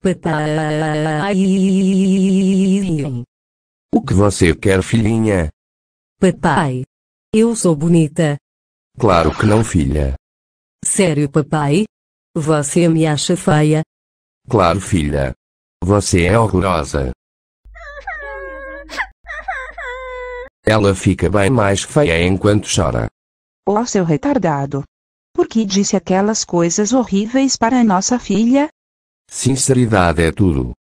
Papai. O que você quer, filhinha? Papai. Eu sou bonita. Claro que não, filha. Sério, papai? Você me acha feia? Claro, filha. Você é horrorosa. Ela fica bem mais feia enquanto chora. Oh, seu retardado. Por que disse aquelas coisas horríveis para a nossa filha? Sinceridade é tudo.